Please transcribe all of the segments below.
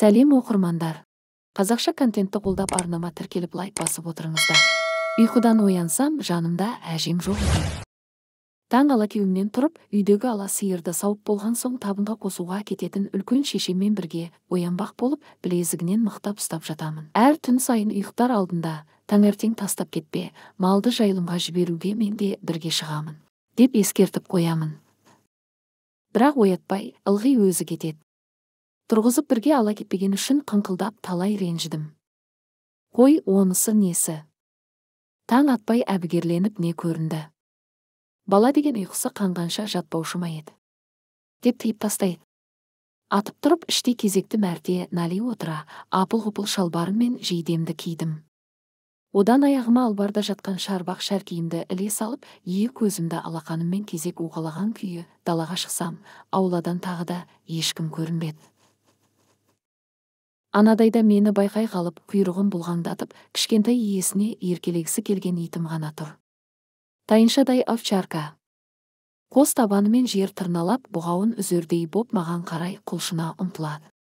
сәлем оқырмандар қазақша контентті қолдап арнама тіркеліп лайк басып отырыңыздар ұйқыдан оянсам жанымда әжем жоқ екен таң алакеуімнен тұрып үйдегі ала сиырды сауып болған соң табынға қосуға кететін үлкен шешеммен бірге оянбақ болып білезігінен мықтап ұстап жатамын әр түн сайын ұйықтар алдында таңертең тастап кетпе малды жайылымға жіберуге мен де бірге шығамын деп ескертіп қоямын бірақ оятпай ылғи өзі кетеді тұрғызып бірге ала кетпегені үшін қыңқылдап талай ренжідім қой онысы несі таң атпай әбігерленіп не көрінді бала деген ұйқысы қанғанша жатпаушы ма еді деп тыйып тастайды атып тұрып іштей кезекті мәрте нали отыра апыл ғұпыл шалбарым мен жейдемді кидім одан аяғыма албарда жатқан шарбақ шәр киімді іле салып екі көзімді алақаныммен кезек уқалаған күйі далаға шықсам ауладан тағы да ешкім көрінбеді анадайда мені байқай қалып құйрығын бұлғаңдатып кішкентай иесіне еркелегісі келген итім ғана тұр тайыншадай овчарка қос табанымен жер тырналап бұғауын үзердей боп маған қарай құлшына ұмтылады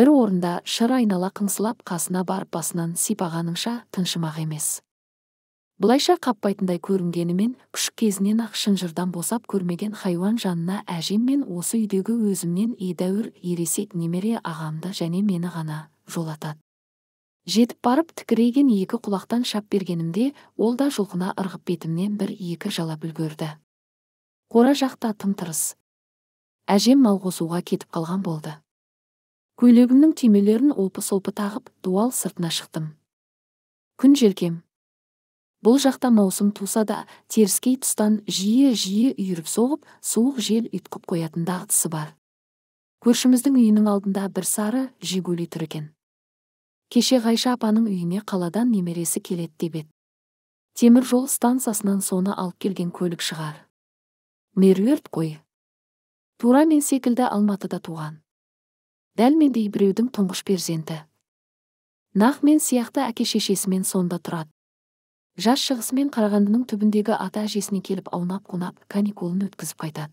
бір орында шыр айнала қыңсылап қасына барып басынан сипағаныңша тыншымақ емес былайша қаппайтындай көрінгенімен күшік кезінен ақ шынжырдан босап көрмеген хайуан жанына әжем мен осы үйдегі өзімнен едәуір ересек немере ағамды және мені ғана жолатады жетіп барып тікірейген екі құлақтан шап бергенімде ол да жұлқына ырғып бетімнен бір екі жалап үлгерді қора жақта тым тырыс әжем мал қосуға кетіп қалған болды көйлегімнің түймелерін олпы солпы тағып дуал сыртына шықтым күн желкем бұл жақта маусым туса да теріскей тұстан жиі жиі үйіріп соғып суық жел ұйтқып қоятын дағдысы бар көршіміздің үйінің алдында бір сары жигули тұр екен кеше ғайша апаның үйіне қаладан немересі келеді деп еді темір жол стансасынан соны алып келген көлік шығар меруерт қой тура мен секілді алматыда туған дәл мендей біреудің тұңғыш перзенті нақ мен сияқты әке шешесімен сонда тұрады жас шығысымен қарағандының түбіндегі ата әжесіне келіп аунап қунап каникулын өткізіп қайтады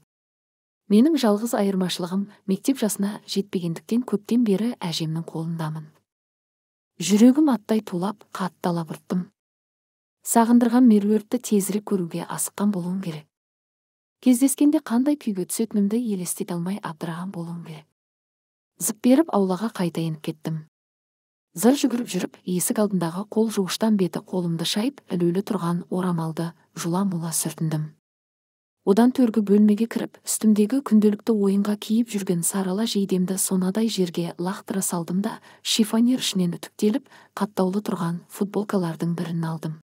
менің жалғыз айырмашылығым мектеп жасына жетпегендіктен көптен бері әжемнің қолындамын жүрегім аттай тулап қатты алабұрттым сағындырған меруертті тезірек көруге асыққан болуым керек кездескенде қандай күйге түсетінімді елестете алмай абдыраған болуым керек зып беріп аулаға қайта еніп кеттім зыр жүгіріп жүріп есік алдындағы қол жуғыштан беті қолымды шайып ілулі тұрған орамалды жұла мула сүртіндім одан төргі бөлмеге кіріп үстімдегі күнделікті ойынға киіп жүрген сарала жейдемді сонадай жерге лақтыра салдым да шифонер ішінен үтіктеліп қаттаулы тұрған футболкалардың бірін алдым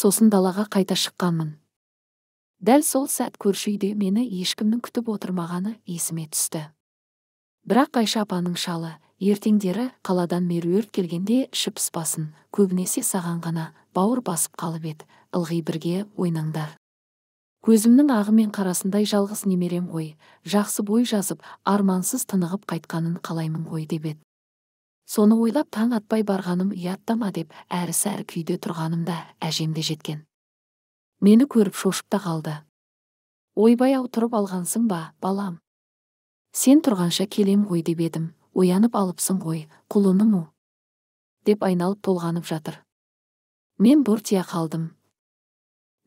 сосын далаға қайта шыққанмын дәл сол сәт көрші үйде мені ешкімнің күтіп отырмағаны есіме түсті бірақ айша апаның шалы ертеңдері қаладан меруерт келгенде ішіп пыспасын көбінесе саған ғана бауыр басып қалып еді ылғи бірге ойнаңдар көзімнің ағы мен қарасындай жалғыз немерем ғой жақсы бой жазып армансыз тынығып қайтқанын қалаймын ғой деп еді соны ойлап таң атпай барғаным ұяттама деп әрі сәрі күйде тұрғанымда әжем де жеткен мені көріп шошып та қалды ойбай ау тұрып алғансың ба балам сен тұрғанша келем ғой деп едім оянып алыпсың ғой құлыным у деп айналып толғанып жатыр мен бұртия қалдым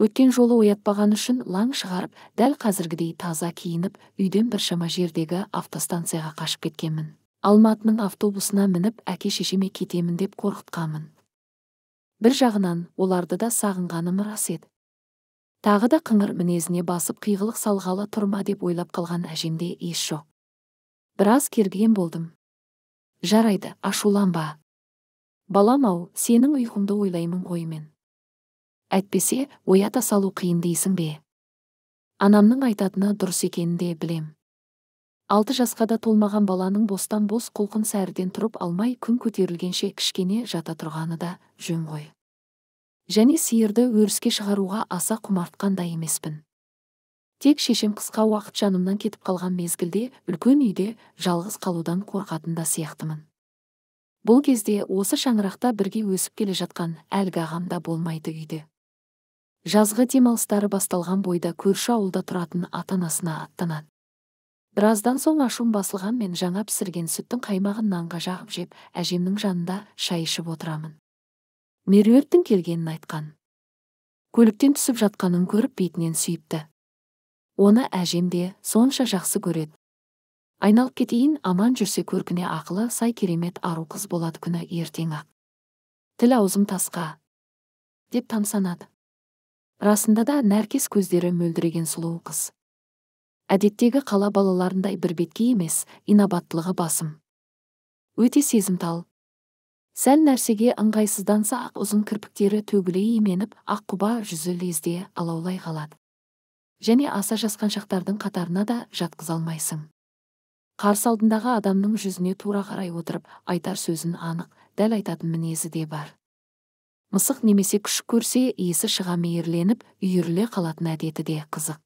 өткен жолы оятпаған үшін лаң шығарып дәл қазіргідей таза киініп үйден біршама жердегі автостанцияға қашып кеткенмін алматының автобусына мініп әке шешеме кетемін деп қорқытқанмын бір жағынан оларды да сағынғаным рас еді тағы да қыңыр мінезіне басып қиғылық салғалы тұр деп ойлап қалған әжемде еш жоқ біраз керген болдым жарайды ашуланба балам ау сенің ұйқыңды ойлаймын ғой мен әйтпесе оята салу қиын дейсің бе анамның айтатыны дұрыс екенін де білем алты жасқа да толмаған баланың бостан бос құлқын сәріден тұрып алмай күн көтерілгенше кішкене жата тұрғаны да жөн ғой және сиырды өріске шығаруға аса құмартқан да емеспін тек шешем қысқа уақыт жанымнан кетіп қалған мезгілде үлкен үйде жалғыз қалудан қорқатын да сияқтымын бұл кезде осы шаңырақта бірге өсіп келе жатқан әлгі ағам да болмайды үйде жазғы демалыстары басталған бойда көрші ауылда тұратын ата анасына аттанады біраздан соң ашуым мен жаңа пісірген сүттің қаймағын нанға жағып жеп әжемнің жанында шай ішіп отырамын меруерттің келгенін айтқан көліктен түсіп жатқанын көріп бетінен сүйіпті оны әжем де сонша жақсы көреді айналып кетейін аман жүрсе көркіне ақылы сай керемет ару қыз болады күні ертең ақ тіл аузым тасқа деп тамсанады расында да нәркес көздері мөлдіреген сұлу қыз әдеттегі қала балаларындай бірбеткей емес инабаттылығы басым өте сезімтал сәл нәрсеге ыңғайсызданса ақ ұзын кірпіктері төгіле именіп аққұба жүзі лезде алаулай қалады және аса жасқан шақтардың қатарына да жатқыза алмайсың қарсы алдындағы адамның жүзіне тура қарай отырып айтар сөзін анық дәл айтатын мінезі де бар мысық немесе күшік көрсе иісі шыға мейірленіп үйіріле қалатын әдеті де қызық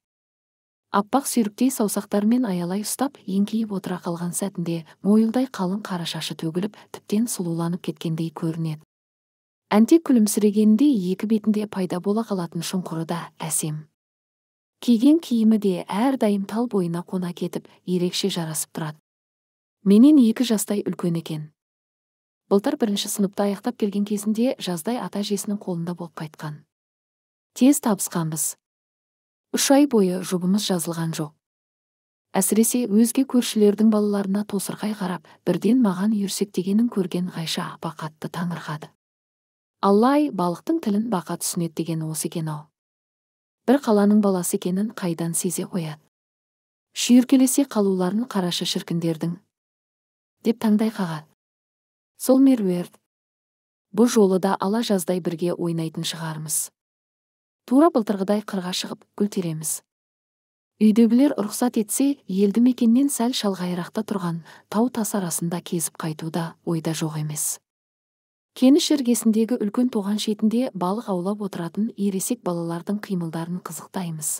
аппақ сүйріктей саусақтарымен аялай ұстап еңкейіп отыра қалған сәтінде мойылдай қалың қара шашы төгіліп тіптен сұлуланып кеткендей көрінеді әнтек күлімсірегенде екі бетінде пайда бола қалатын шұңқыры да әсем киген киімі де әрдайым тал бойына қона кетіп ерекше жарасып тұрады менен екі жастай үлкен екен былтыр бірінші сыныпты аяқтап келген кезінде жаздай ата әжесінің қолында болып қайтқан тез табысқанбыз үш ай бойы жұбымыз жазылған жоқ әсіресе өзге көршілердің балаларына тосырқай қарап бірден маған үйірсектегенін көрген ғайша апа қатты таңырқады аллай балықтың тілін бақа түсінеді деген осы екен ау бір қаланың баласы екенін қайдан сезе қояды шүйіркелесе қалуларын қарашы шіркіндердің деп таңдай қаға сол меруерт бұл жолы да ала жаздай бірге ойнайтын шығармыз тура былтырғыдай қырға шығып гүл тереміз үйдегілер рұқсат етсе елді мекеннен сәл шалғайрақта тұрған тау тас арасында кезіп қайту да ойда жоқ емес Кеніш іргесіндегі үлкен тоған шетінде балық аулап отыратын ересек балалардың қимылдарын қызықтаймыз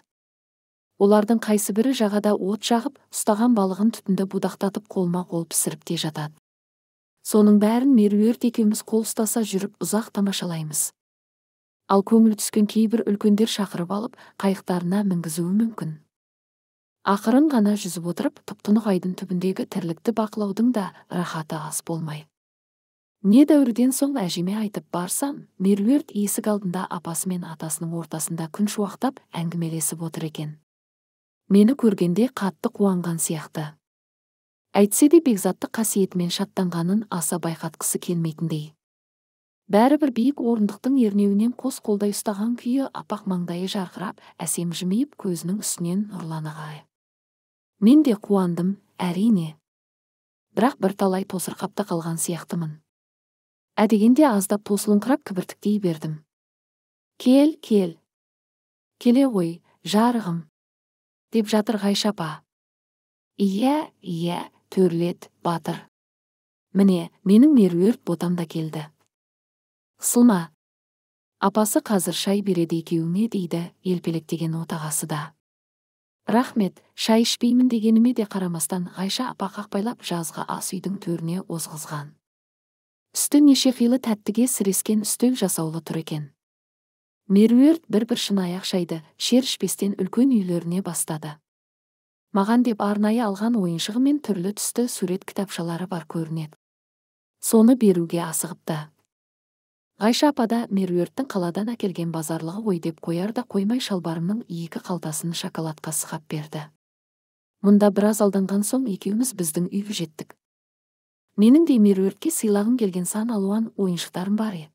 олардың қайсыбірі жағада от жағып ұстаған балығын түтінді будақтатып қолма қол пісіріп те жатады соның бәрін меруерт екеуміз қол ұстаса жүріп ұзақ тамашалаймыз ал көңіл түскен кейбір үлкендер шақырып алып қайықтарына мінгізуі мүмкін ақырын ғана жүзіп отырып тұп тұнық айдын түбіндегі тірлікті бақылаудың да рахаты аз болмайды не дәуірден соң әжеме айтып барсам меруерт есік алдында апасы мен атасының ортасында күн шуақтап әңгімелесіп отыр екен мені көргенде қатты қуанған сияқты әйтсе де бекзатты қасиетімен шаттанғанын аса байқатқысы келмейтіндей бәрібір биік орындықтың ернеуінен қос қолдай ұстаған күйі апақ маңдайы жарқырап әсем жымиып көзінің үстінен нұрлана қарай мен де қуандым әрине бірақ бірталай тосырқап та қалған сияқтымын әдегенде аздап тосылыңқырап кібіртіктей бердім кел кел келе ғой жарығым деп жатыр ғайша апа иә иә төрлет батыр міне менің меруерт ботам да келді қысылма апасы қазір шай береді екеуіңе дейді елпелектеген отағасы да рахмет шай ішпеймін дегеніме де қарамастан ғайша апа қақпайлап жазға ас үйдің төріне озғызған үсті неше қилы тәттіге сірескен үстел жасаулы тұр екен меруерт бір бір шынаяқ шайды шер ішпестен үлкен үйлеріне бастады маған деп арнайы алған ойыншығы мен түрлі түсті сурет кітапшалары бар көрінеді соны беруге асығыпты ғайша апа меруерттің қаладан әкелген базарлығы ғой деп қояр да қоймай шалбарымның екі қалтасын шоколадқа сықап берді мұнда біраз алданған соң екеуміз біздің үйге жеттік менің де меруертке сыйлағым келген сан алуан ойыншықтарым бар еді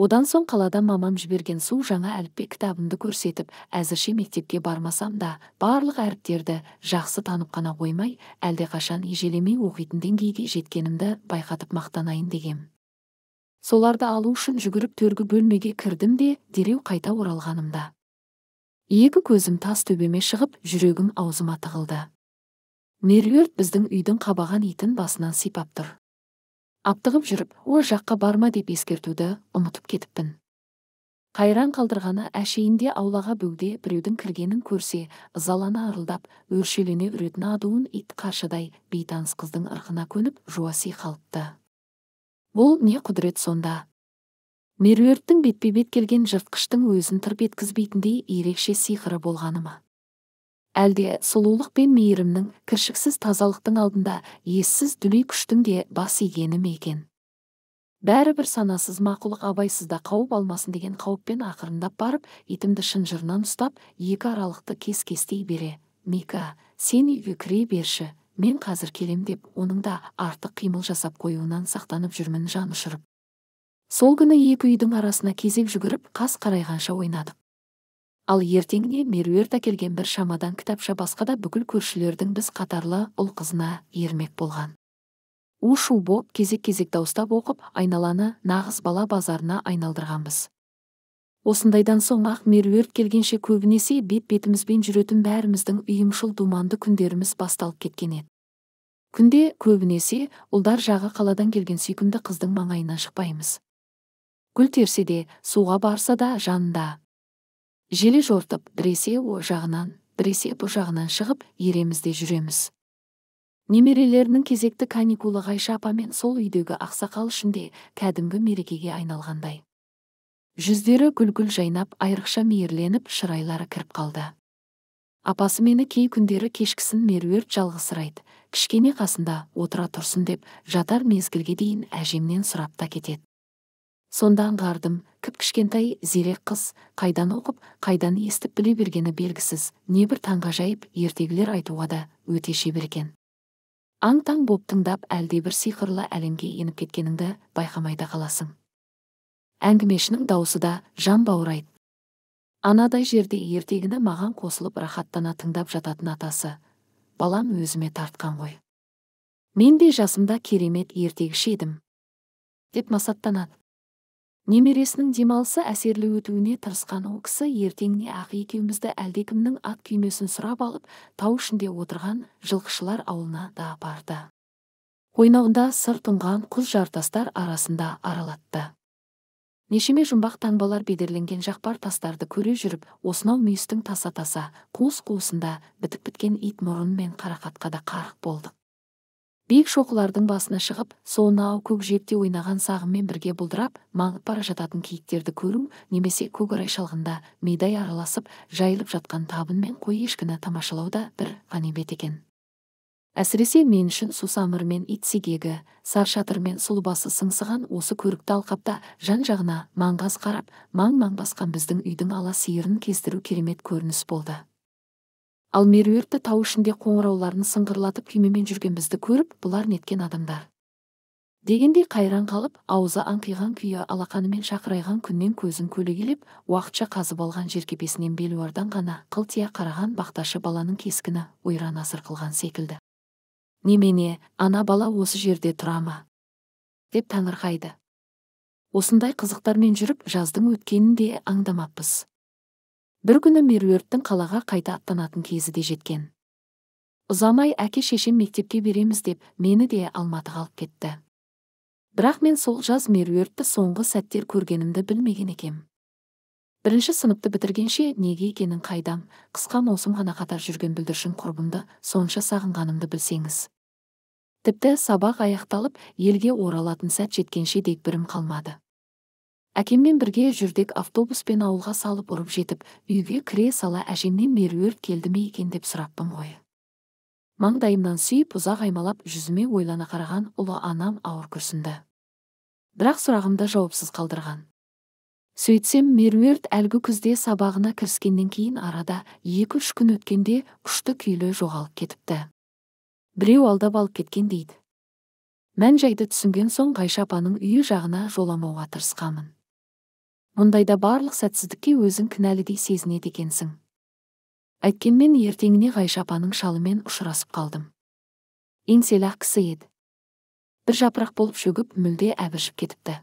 одан соң қалада мамам жіберген су жаңа әліппе кітабымды көрсетіп әзірше мектепке бармасам да барлық әріптерді жақсы танып қана қоймай әлдеқашан ежелемей оқитын деңгейге жеткенімді байқатып мақтанайын дегем. соларды алу үшін жүгіріп төргі бөлмеге кірдім де дереу қайта оралғанымда екі көзім тас төбеме шығып жүрегім аузыма тығылды меруерт біздің үйдің қабаған итін басынан сипап тұр аптығып жүріп о жаққа барма деп ескертуді ұмытып кетіппін қайран қалдырғаны әшейінде аулаға бөгде біреудің кіргенін көрсе ызалана ырылдап өршелене үретін адуын ит қаршадай бейтаныс қыздың ырқына көніп жуаси қалыпты бұл не құдірет сонда меруерттің бетпе бет келген жыртқыштың өзін тырп еткізбейтіндей ерекше сиқыры болғаны ма әлде сұлулық пен мейірімнің кіршіксіз тазалықтың алдында ессіз дүлей күштің де бас игені ме екен бәрібір санасыз мақұлық абайсызда қауып алмасын деген қауіппен ақырындап барып итімді шынжырынан ұстап екі аралықты кес кестей бере мика сен үйге кіре берші мен қазір келем деп оның да артық қимыл жасап қоюынан сақтанып жүрмін жан ұшырып сол күні екі үйдің арасына кезек жүгіріп қас қарайғанша ойнадық ал ертеңіне меруерт әкелген бір шамадан кітапша басқа да бүкіл көршілердің біз қатарлы ұл қызына ермек болған у шу боп кезек кезек дауыстап оқып айналаны нағыз бала базарына айналдырғанбыз осындайдан соң ақ меруерт келгенше көбінесе бет бетімізбен жүретін бәріміздің ұйымшыл думанды күндеріміз басталып кеткен еді күнде көбінесе ұлдар жағы қаладан келген сүйкімді қыздың маңайынан шықпаймыз гүл терсе де суға барса да жанында желе жортып біресе о жағынан біресе бұ жағынан шығып иремізде жүреміз немерелерінің кезекті каникулы ғайша апамен сол үйдегі ақсақал ішінде кәдімгі мерекеге айналғандай жүздері күлгіл жайнап айрықша мейірленіп шырайлары кіріп қалды апасы мені кей күндері кешкісін меруерт жалғызсырайды кішкене қасында отыра тұрсын деп жатар мезгілге дейін әжемнен сұрап та кетеді сонда аңғардым кіп кішкентай зерек қыз қайдан оқып қайдан естіп біле бергені белгісіз небір таңғажайып ертегілер айтуға да өте шебер екен аң таң боп тыңдап әлдебір сиқырлы әлемге еніп кеткеніңді байқамай да қаласың әңгімешінің даусы да жан баурайды анадай жерде ертегіні маған қосылып рахаттана тыңдап жататын атасы балам өзіме тартқан ғой мен де жасымда керемет ертегіші едім деп масаттанады немересінің демалысы әсерлі өтуіне тырысқан ол кісі ертеңіне ақ екеумізді әлдекімнің ат күймесін сұрап алып тау ішінде отырған жылқышылар ауылына да апарды қойнауында сыр тұнған құз жартастар арасында аралатты нешеме жұмбақ таңбалар бедерленген жақпар тастарды көре жүріп осынау мүйістің таса таса қуыс қуысында бітік біткен ит мұрын мен қарақатқа да қарық болдық биік шоқылардың басына шығып сонау көкжиекте ойнаған сағыммен бірге бұлдырап маңып бара жататын киіктерді көру немесе көгір шалғында мидай араласып жайылып жатқан табын мен қой ешкіні тамашалау да бір ғанибет екен әсіресе мен үшін сусамыр мен ит сегегі сар шатыр мен сұлбасы сыңсыған осы көрікті алқапта жан жағына маңғаз қарап маң маң басқан біздің үйдің ала сиырын кестіру керемет көрініс болды ал меруертті тау ішінде қоңырауларын сыңғырлатып күймемен жүрген бізді көріп бұлар неткен адамдар дегендей қайран қалып аузы аңқиған күйі алақанымен шақырайған күннен көзін көлегелеп уақытша қазып алған жеркепесінен белуардан ғана қылтия қараған бақташы баланың кескіні ойран асыр қылған секілді немене ана бала осы жерде тұра ма деп таңырқайды осындай қызықтармен жүріп жаздың өткенін де аңдамаппыз бір күні меруерттің қалаға қайта аттанатын кезі де жеткен ұзамай әке шешем мектепке береміз деп мені де алматыға алып кетті бірақ мен сол жаз меруертті соңғы сәттер көргенімді білмеген екем бірінші сыныпты бітіргенше неге екенін қайдам қысқа маусым ғана қатар жүрген бүлдіршін құрбымды сонша сағынғанымды білсеңіз тіпті сабақ аяқталып елге оралатын сәт жеткенше дегбірім қалмады әкеммен бірге жүрдек автобуспен ауылға салып ұрып жетіп үйге кіре сала әжемнен меруерт келді ме екен деп сұраппын ғой маңдайымнан сүйіп ұзақ аймалап жүзіме ойлана қараған ұлы анам ауыр күрсінді бірақ сұрағымды жауапсыз қалдырған сөйтсем меруерт әлгі күзде сабағына кіріскеннен кейін арада екі үш күн өткенде күшті күйлі жоғалып кетіпті біреу алдап алып кеткен дейді мән жайды түсінген соң ғайша апаның үйі жағына жоламауға тырысқанмын мұндайда барлық сәтсіздікке өзің кінәлідей сезінеді екенсің әйткенмен ертеңіне ғайша апаның шалымен ұшырасып қалдым еңселі ақ кісі еді бір жапырақ болып шөгіп мүлде әбіршіп кетіпті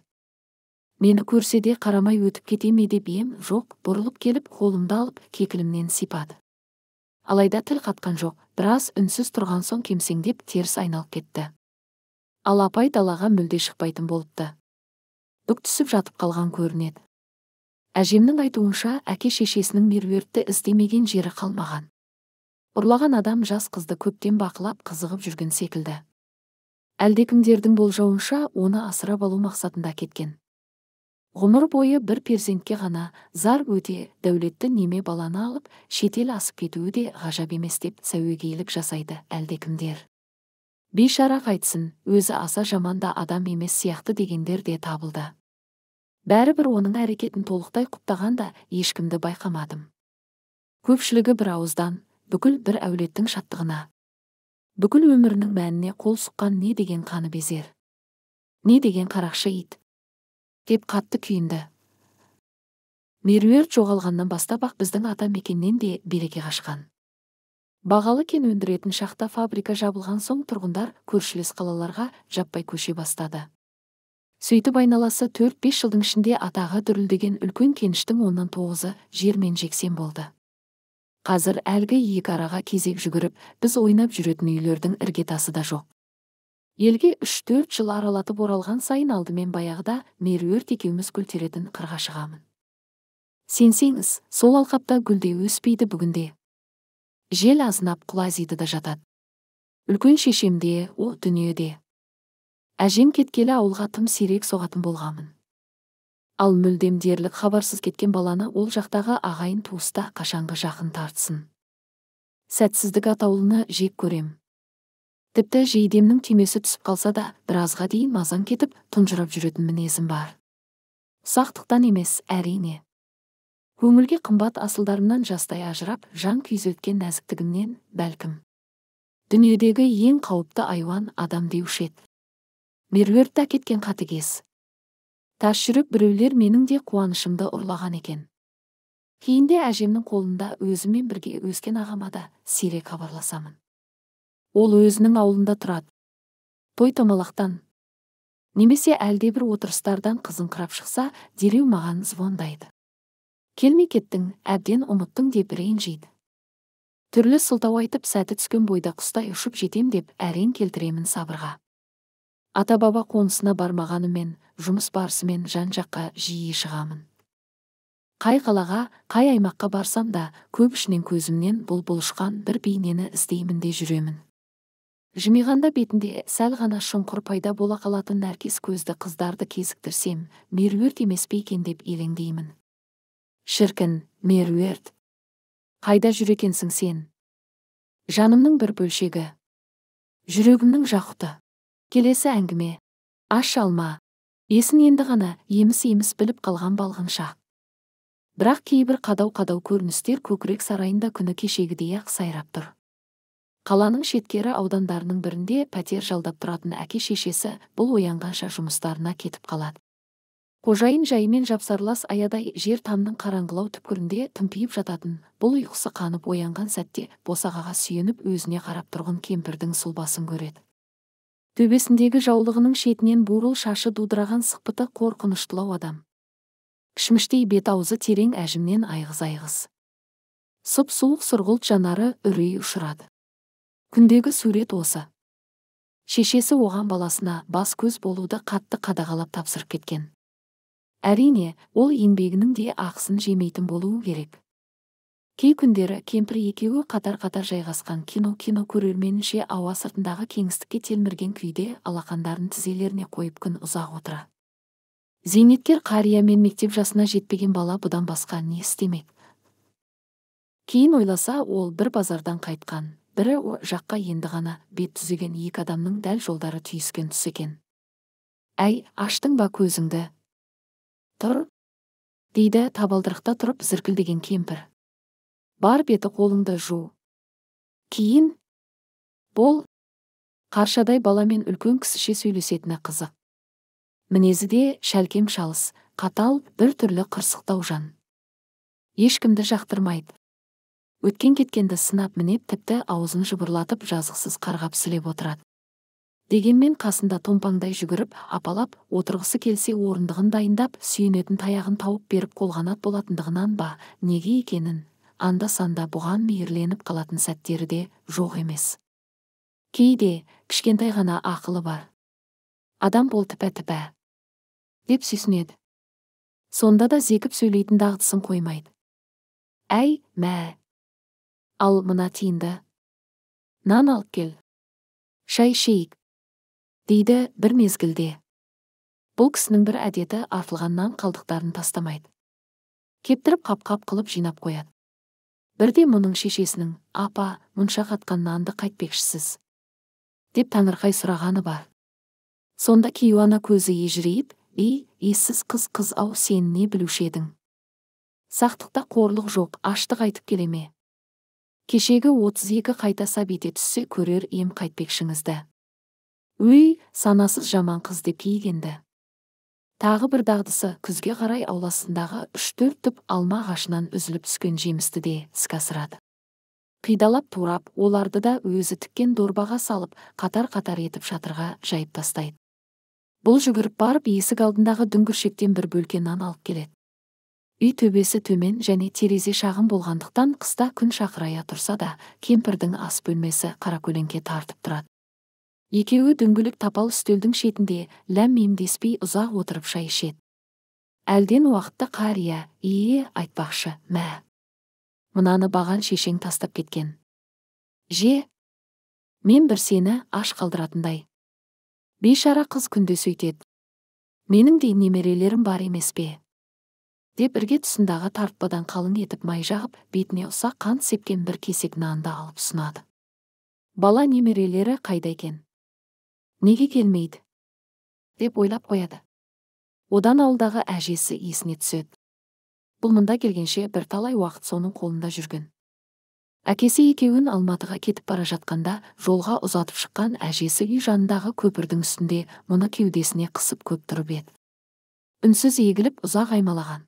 мені көрсе де қарамай өтіп кете ме деп ем жоқ бұрылып келіп қолымды алып кекілімнен сипады алайда тіл қатқан жоқ біраз үнсіз тұрған соң кемсеңдеп теріс айналып кетті ал апай далаға мүлде шықпайтын болыпты бүк түсіп жатып қалған көрінеді әжемнің айтуынша әке шешесінің меруертті іздемеген жері қалмаған ұрлаған адам жас қызды көптен бақылап қызығып жүрген секілді әлдекімдердің болжауынша оны асырап алу мақсатында кеткен ғұмыр бойы бір перзентке ғана зар өте дәулетті неме баланы алып шетел асып кетуі де ғажап емес деп сәуегейлік жасайды әлдекімдер бейшара қайтсын өзі аса жаман адам емес сияқты дегендер де табылды бір оның әрекетін толықтай құптаған да ешкімді байқамадым көпшілігі бір ауыздан бүкіл бір әулеттің шаттығына бүкіл өмірінің мәніне қол сұққан не деген қаны безер не деген қарақшы ит деп қатты күйінді меруерт жоғалғаннан бастап ақ біздің ата мекеннен де береке қашқан бағалы кен өндіретін шахта фабрика жабылған соң тұрғындар көршілес қалаларға жаппай көше бастады сөйтіп айналасы 4-5 жылдың ішінде атағы дүрілдеген үлкен кеніштің оннан тоғызы жермен жексен болды қазір әлгі екі араға кезек жүгіріп біз ойнап жүретін үйлердің іргетасы да жоқ елге үш төрт жыл аралатып оралған сайын алдымен баяғыда меруерт екеуміз гүл теретін қырға шығамын сенсеңіз сол алқапта гүлде өспейді бүгінде жел азынап құлазиды да жатады үлкен шешемде о дүниеде әжем кеткелі ауылға тым сирек соғатын болғамын ал мүлдем дерлік хабарсыз кеткен баланы ол жақтағы ағайын туыста қашанғы жақын тартсын сәтсіздік атаулыны жек көрем тіпті жейдемнің түймесі түсіп қалса да біразға дейін мазан кетіп тұнжырап жүретін мінезім бар сақтықтан емес әрине көңілге қымбат асылдарымнан жастай ажырап жан күйзелткен нәзіктігімнен бәлкім дүниедегі ең қауіпті айуан адам деуші еді меруерт кеткен қатыгез тас жүрек біреулер менің де қуанышымды ұрлаған екен кейінде әжемнің қолында өзімен бірге өзкен ағама да сирек хабарласамын ол өзінің ауылында тұрады той томалақтан немесе әлдебір отырыстардан қызыңқырап шықса дереу маған звондайды келмей кеттің әбден ұмыттың деп ренжиді түрлі сылтау айтып сәті түскен бойда құстай ұшып жетем деп әрең келтіремін сабырға ата баба қонысына бармағанымен жұмыс барысымен жан жаққа жиі шығамын қай қалаға қай аймаққа барсам да көп ішінен көзімнен бұл бұлышқан бір бейнені іздеймін де жүремін жымиғанда бетінде сәл ғана шұңқыр пайда бола қалатын нәркес көзді қыздарды кезіктірсем меруерт емес пе екен деп елеңдеймін шіркін меруерт қайда жүр екенсің сен жанымның бір бөлшегі жүрегімнің жақұты келесі әңгіме аш алма есін енді ғана еміс еміс біліп қалған балғынша бірақ кейбір қадау қадау көріністер көкірек сарайында күні кешегідей ақ сайрап тұр қаланың шеткері аудандарының бірінде пәтер жалдап тұратын әке шешесі бұл оянғанша жұмыстарына кетіп қалады қожайын жайымен жапсарлас аядай жер тамның қараңғылау түпкірінде тымпиып жататын бұл ұйқысы қанып оянған сәтте босағаға сүйеніп өзіне қарап тұрған кемпірдің сұлбасын көреді төбесіндегі жаулығының шетінен бурыл шашы дудыраған сықпыты қорқыныштылау адам кішміштей бет аузы терең әжімнен айғыз айғыз сұп суық сұрғылт жанары үрей ұшырады күндегі сурет осы шешесі оған баласына бас көз болуды қатты қадағалап тапсырып кеткен әрине ол еңбегінің де ақысын жемейтін болуы керек кей күндері кемпір екеуі қатар қатар жайғасқан кино кино көрерменінше ауа сыртындағы кеңістікке телмірген күйде алақандарын тізелеріне қойып күн ұзақ отыра зейнеткер қария мен мектеп жасына жетпеген бала бұдан басқа не істемек кейін ойласа ол бір базардан қайтқан бірі жаққа енді ғана бет түзеген екі адамның дәл жолдары түйіскен түс екен әй аштың ба көзіңді тұр дейді табалдырықта тұрып зіркілдеген кемпір бар беті қолыңды жу кейін бол, қаршадай баламен үлкен кісіше сөйлесетіні қызық мінезі де шәлкем шалыс қатал бір түрлі қырсықтау жан ешкімді жақтырмайды өткен кеткенді сынап мінеп тіпті аузын жыбырлатып жазықсыз қарғап сілеп отырады дегенмен қасында томпаңдай жүгіріп апалап отырғысы келсе орындығын дайындап сүйенетін таяғын тауып беріп қолғанат болатындығынан ба неге екенін анда санда бұған мейірленіп қалатын сәттері де жоқ емес кейде кішкентай ғана ақылы бар адам бол тіпә тіпә деп сүйсінеді сонда да зекіп сөйлейтін дағдысын қоймайды әй мә ал мына тиынды нан алып кел шай ішейік дейді бір мезгілде бұл кісінің бір әдеті артылған нан қалдықтарын тастамайды кептіріп қап қап қылып жинап қояды бірде мұның шешесінің апа мұнша қатқан нанды қайтпекшісіз деп таңырқай сұрағаны бар сонда кейуана көзі ежірейіп ей ессіз қыз қыз ау сен не білуші едің сақтықта қорлық жоқ аштық айтып келе ме кешегі 32 қайта ете түссе көрер ем қайтпекшіңізді өй санасыз жаман қыз деп кейгенді тағы бір дағдысы күзге қарай ауласындағы үш төрт түп алма ағашынан үзіліп түскен жемісті де іске асырады қидалап турап оларды да өзі тіккен дорбаға салып қатар қатар етіп шатырға жайып тастайды бұл жүгіріп барып есік алдындағы дүңгіршектен бір бөлке нан алып келеді үй төбесі төмен және терезе шағын болғандықтан қыста күн шақырая тұрса да кемпірдің ас бөлмесі қаракөлеңке тартып тұрады екеуі дөңгелек тапал үстелдің шетінде ләм мемдеспей ұзақ отырып шай ішеді әлден уақытта қария ие айтпақшы мә мынаны баған шешең тастап кеткен же мен бір сені аш қалдыратындай бейшара қыз күнде сөйтеді менің де немерелерім бар емес пе деп ірге тұсындағы тартпадан қалың етіп май жағып бетіне ұсақ қан сепкен бір кесек нанды алып ұсынады бала немерелері қайда екен неге келмейді деп ойлап қояды одан ауылдағы әжесі есіне түседі бұл мұнда келгенше бірталай уақыт соның қолында жүрген әкесі екеуін алматыға кетіп бара жатқанда жолға ұзатып шыққан әжесі үй жанындағы көпірдің үстінде мұны кеудесіне қысып көп тұрып еді үнсіз егіліп ұзақ аймалаған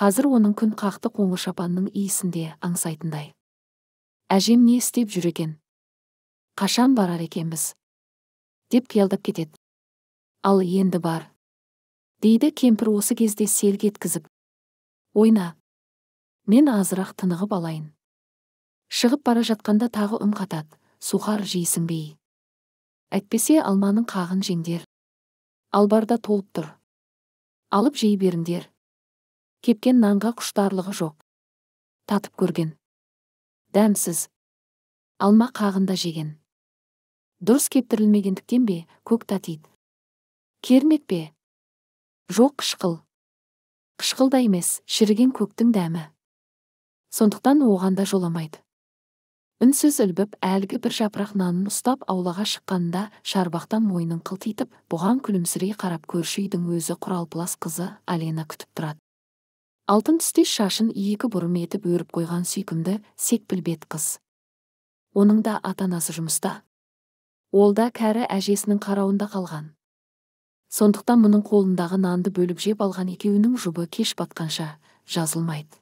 қазір оның күн қақты қоңыр шапанның иісінде аңсайтындай әжем не істеп жүр екен қашан барар екенбіз деп қиялдап кетеді ал енді бар дейді кемпір осы кезде селк еткізіп ойна мен азырақ тынығып алайын шығып бара жатқанда тағы үн қатады сухар жейсің бей әйтпесе алманың қағын жеңдер албарда толып тұр алып жей беріңдер кепкен нанға құштарлығы жоқ татып көрген дәмсіз алма қағында жеген дұрыс кептірілмегендіктен бе көк татиды кермек пе жоқ қышқыл қышқыл да емес шіріген көктің дәмі сондықтан оған да жоламайды үнсіз үлбіп әлгі бір жапырақ нанын ұстап аулаға шыққанда шарбақтан мойнын қылтитып бұған күлімсірей қарап көрші үйдің өзі құралпылас қызы алена күтіп тұрады алтын түстес шашын екі бұрым етіп өріп қойған сүйкімді секпіл қыз оның да ата анасы жұмыста ол да кәрі әжесінің қарауында қалған сондықтан мұның қолындағы нанды бөліп жеп алған екеуінің жұбы кеш батқанша жазылмайды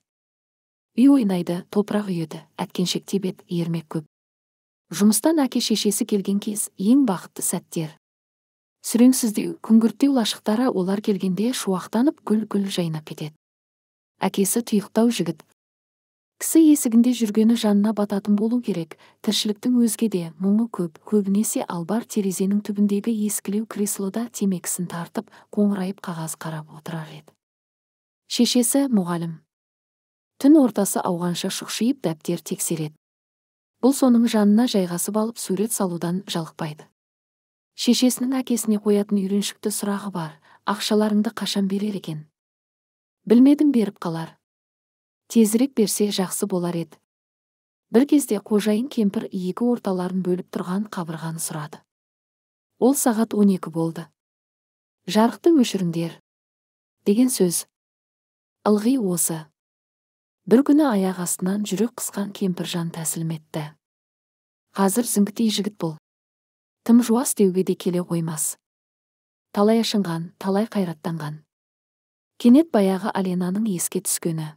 үй ойнайды топырақ үйеді әткеншек тебет ермек көп жұмыстан әке шешесі келген кез ең бақытты сәттер сүреңсіздеу күңгірттеу лашықтары олар келгенде шуақтанып гүл гүл жайнап кетеді әкесі тұйықтау жігіт кісі есігінде жүргені жанына бататын болу керек тіршіліктің өзге де мұңы көп көбінесе албар терезенің түбіндегі ескілеу креслода темекісін тартып қоңырайып қағаз қарап отырар еді шешесі мұғалім түн ортасы ауғанша шұқшиып дәптер тексереді бұл соның жанына жайғасып алып сурет салудан жалықпайды шешесінің әкесіне қоятын үйреншікті сұрағы бар ақшаларыңды қашан берер екен білмедім беріп қалар тезірек берсе жақсы болар еді бір кезде қожайын кемпір екі орталарын бөліп тұрған қабырғаны сұрады ол сағат он болды жарықты өшіріңдер деген сөз ылғи осы бір күні аяқ астынан жүрек қысқан кемпіржан тәсілім етті қазір зіңгітей жігіт бол. тым жуас деуге де келе қоймас талай ашынған талай қайраттанған кенет баяғы аленаның еске түскені